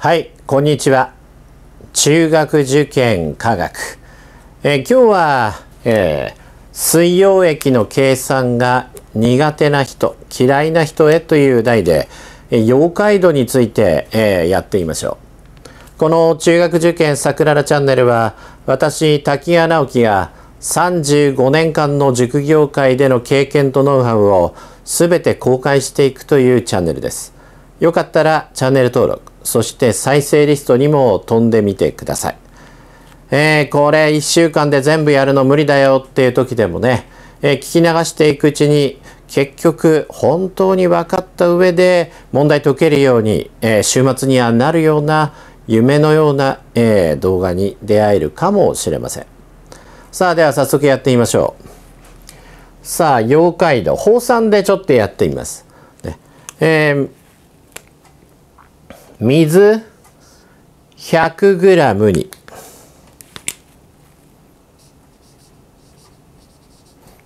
はいこんにちは中学受験科学え今日は、えー、水溶液の計算が苦手な人嫌いな人へという題でえ溶解度について、えー、やってみましょうこの中学受験桜くらチャンネルは私滝谷直樹が35年間の塾業界での経験とノウハウをすべて公開していくというチャンネルですよかったらチャンネル登録そして再生リストにも飛んでみてください。えー、これ1週間で全部やるの無理だよっていう時でもね、えー、聞き流していくうちに結局本当に分かった上で問題解けるように、えー、週末にはなるような夢のような、えー、動画に出会えるかもしれません。さあでは早速やってみましょう。さあ、妖怪度、放3でちょっとやってみます。ねえー、水 100g に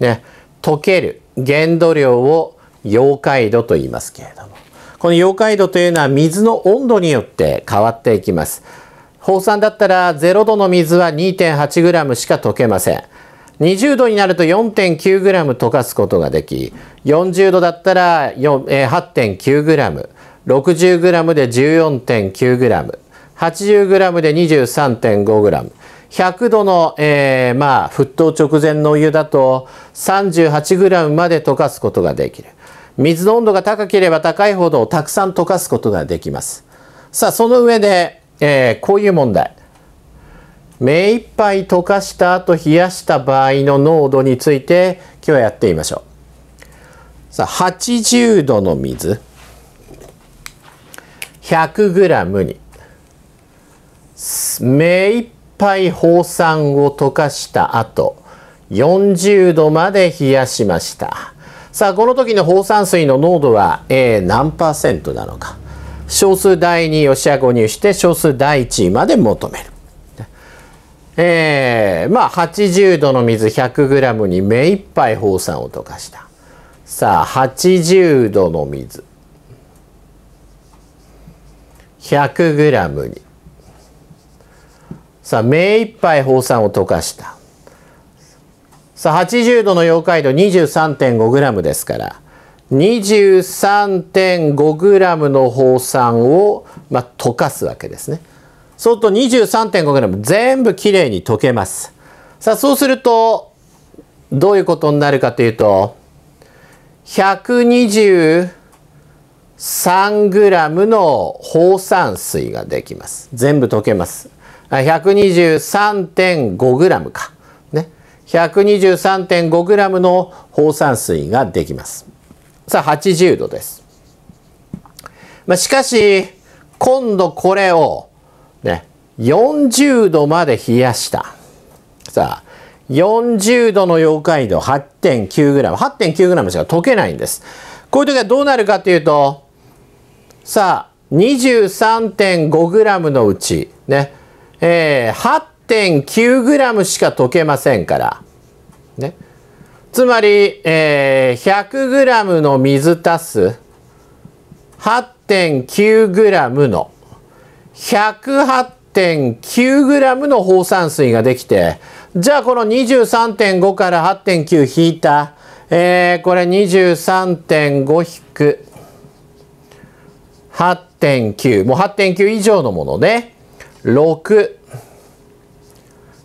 ね、溶ける限度量を溶解度と言いますけれどもこの溶解度というのは水の温度によって変わっていきます放酸だったら0度の水は 2.8g しか溶けません20度になると 4.9g 溶かすことができ40度だったら 8.9g 60g で 14.9g、80g で 23.5g、100度の、えー、まあ、沸騰直前のお湯だと 38g まで溶かすことができる。水の温度が高ければ高いほどたくさん溶かすことができます。さあ、その上で、えー、こういう問題。目いっぱい溶かした後冷やした場合の濃度について今日はやってみましょう。さあ、80度の水。100g に目いっぱい放酸を溶かした後40度まで冷やしましたさあこの時の放酸水の濃度は、え何パーセントなのか小数第2を四捨五入して小数第1まで求めるえー、まあ80度の水 100g に目いっぱい放酸を溶かしたさあ80度の水 100g にさあ目いっぱい放酸を溶かしたさあ80度の溶解度 23.5g ですから23.5グラムの放酸を、まあ、溶かすわけですね。そうすると23.5グラム全部きれいに溶けます。さあそうするとどういうことになるかというと120 3ムの放酸水ができます。全部溶けます。1 2 3 5ムか。ね。1 2 3 5ムの放酸水ができます。さあ、80度です。まあ、しかし、今度これを、ね、40度まで冷やした。さあ、40度の溶解度 8.9g。8.9g しか溶けないんです。こういう時はどうなるかというと、さあ、23.5g のうち、ね、えー、8.9g しか溶けませんから、ね。つまり、えー、100g の水足す 8.9g の 108.9g の放散水ができて、じゃあこの23.5から8.9引いた、えー、これ23.5引く8.9もう8.9以上のものね6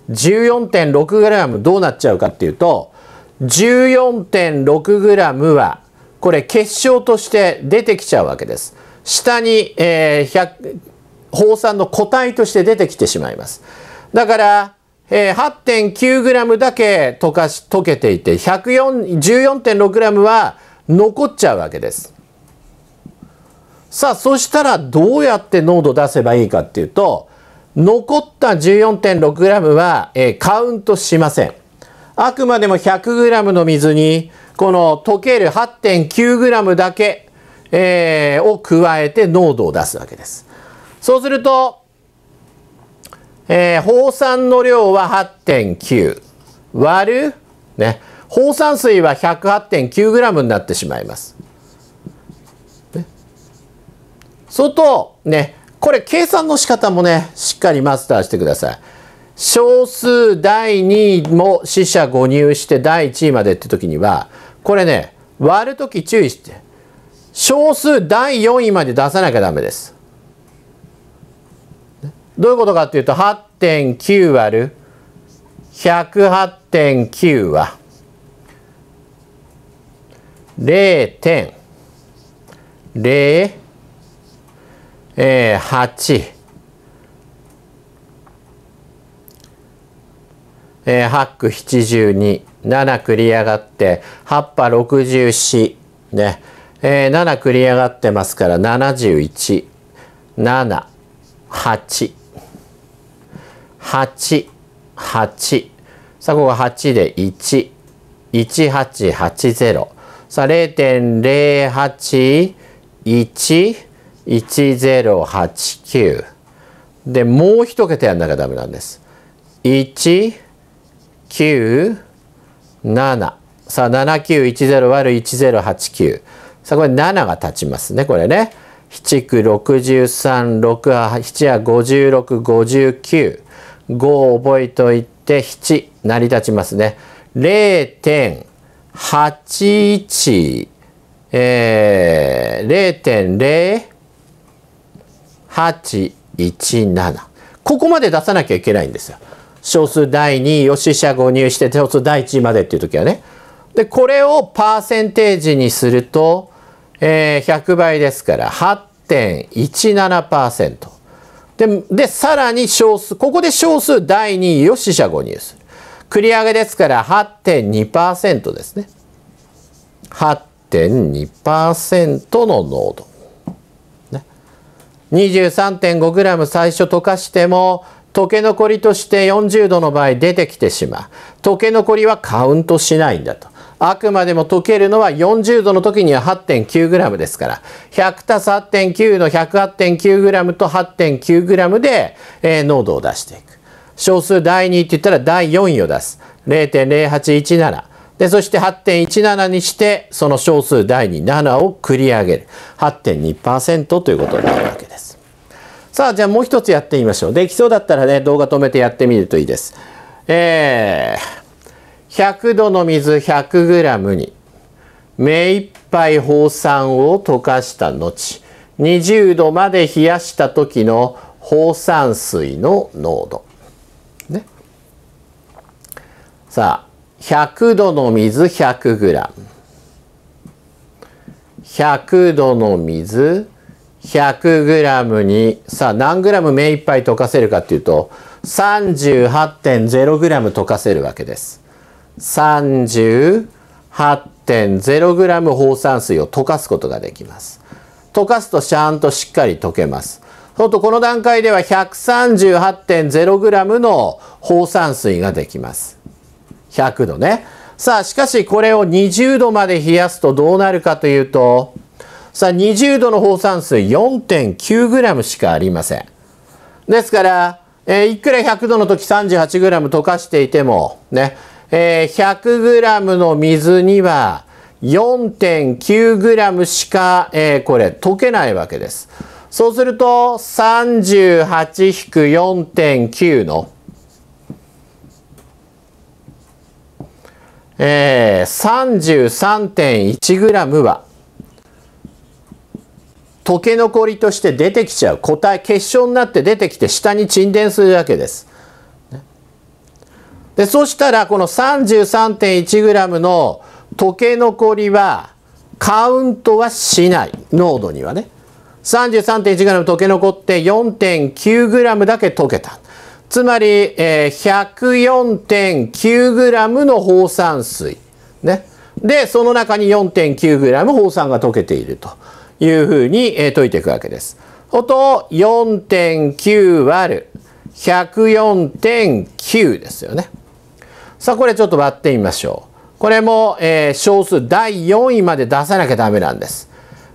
14.6g どうなっちゃうかっていうと 14.6g はこれ結晶として出てきちゃうわけです。下に、えー、放酸の固体として出てきてしまいます。だから、えー、8.9g だけ溶かし溶けていて 14.6g は残っちゃうわけです。さあ、そしたらどうやって濃度出せばいいかっていうと、残った 14.6g は、えー、カウントしません。あくまでも 100g の水に、この溶ける 8.9g だけ、えー、を加えて濃度を出すわけです。そうすると、えー、放酸の量は8.9割る、ね、放酸水は 108.9g になってしまいます。相当ね、これ計算の仕方もね、しっかりマスターしてください。小数第2位も四捨五入して第1位までって時には、これね、割る時注意して、小数第4位まで出さなきゃダメです。どういうことかっていうと、8.9割る108.9は0.0えー、8、えー、8区72、7繰り上がって、8波64、ね、えー、7繰り上がってますから、71、7、8、8、8、さあ、ここが8で1、1880。さあ、0.081、1089でもう一桁やんなきゃダメなんです197さあ7910割る1089さあこれ7が立ちますねこれね7 9 636は7は5659 5覚えといて7成り立ちますね0.81えー、0.0 817ここまで出さなきゃいけないんですよ。小数第2位を四捨五入して小数第1位までっていう時はね。でこれをパーセンテージにすると、えー、100倍ですから8.17%。ででさらに小数ここで小数第2位を四捨五入する。繰り上げですから8.2%ですね。8.2%の濃度。23.5g 最初溶かしても溶け残りとして40度の場合出てきてしまう溶け残りはカウントしないんだとあくまでも溶けるのは40度の時には 8.9g ですから100 8.9の 108.9g と 8.9g で、えー、濃度を出していく小数第2って言ったら第4位を出す0.0817で、そして8.17にして、その小数第2、7を繰り上げる。8.2%ということになるわけです。さあ、じゃあもう一つやってみましょう。できそうだったらね、動画止めてやってみるといいです。えー、100度の水 100g に、目いっぱい放酸を溶かした後、20度まで冷やした時の放酸水の濃度。ね。さあ、100度の水 100g。100度の水 100g に、さあ何 g 目いっぱい溶かせるかっていうと、38.0g 溶かせるわけです。38.0g 放酸水を溶かすことができます。溶かすとシゃんとしっかり溶けます。そうとこの段階では 138.0g の放酸水ができます。100度ね。さあ、しかしこれを20度まで冷やすとどうなるかというと、さあ、20度の放散数 4.9g しかありません。ですから、えー、いくら100度の時 38g 溶かしていても、ね、えー、100g の水には 4.9g しか、えー、これ溶けないわけです。そうすると、38-4.9のえー、33.1g は溶け残りとして出てきちゃう固体結晶になって出てきて下に沈殿するわけです。でそしたらこの 33.1g の溶け残りはカウントはしない濃度にはね 33.1g 溶け残って 4.9g だけ溶けたつまり、え 104.9g の放酸水。ね。で、その中に 4.9g 放酸が溶けているというふうに、えいていくわけです。ほと、4.9割る104.9ですよね。さあ、これちょっと割ってみましょう。これも、えー、小数第4位まで出さなきゃダメなんです。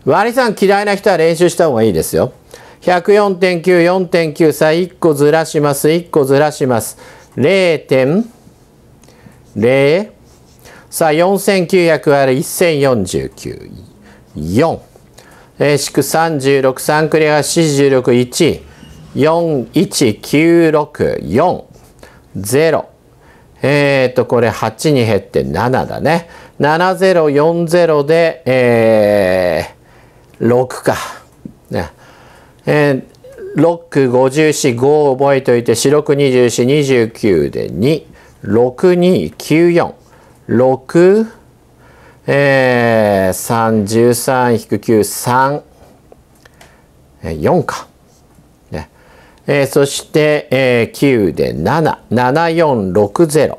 割り算嫌いな人は練習した方がいいですよ。104.9、4.9さあ1個ずらします、1個ずらします。0.0さあ4900割る1049、4。えー、祝36、3繰りが46、1、4、1、9、6、4、0。えっ、ー、と、これ8に減って7だね。7040で、えー、6か。えー、6、54、5覚えておいて、4、6、24、29で2、6、2、9、4、6、えー、3、13-9、3、4か。ねえー、そして、えー、9で7、7、4、6、0。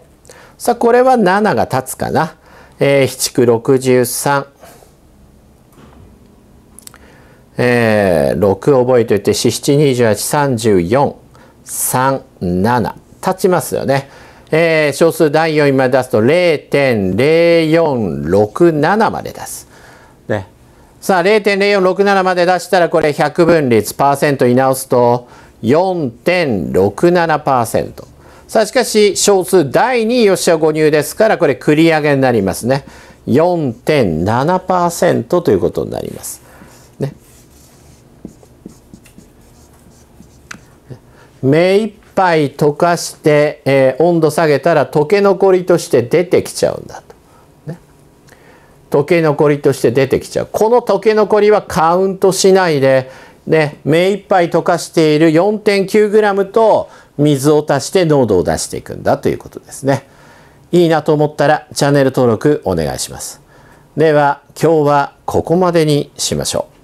さあ、これは7が立つかな。えー、7、9、63。えー、6覚えておいて47283437立ちますよね。えー、小数第4位まで出すと0.0467まで出す。ね。さあ0.0467まで出したらこれ100分率パーセントに直すと4.67%。さあしかし小数第2位吉田誤入ですからこれ繰り上げになりますね。4.7%ということになります。目いっぱい溶かして、えー、温度下げたら溶け残りとして出てきちゃうんだと、ね、溶け残りとして出てきちゃうこの溶け残りはカウントしないで、ね、目いっぱい溶かしている 4.9g と水を足して濃度を出していくんだということですねいいなと思ったらチャンネル登録お願いしますでは今日はここまでにしましょう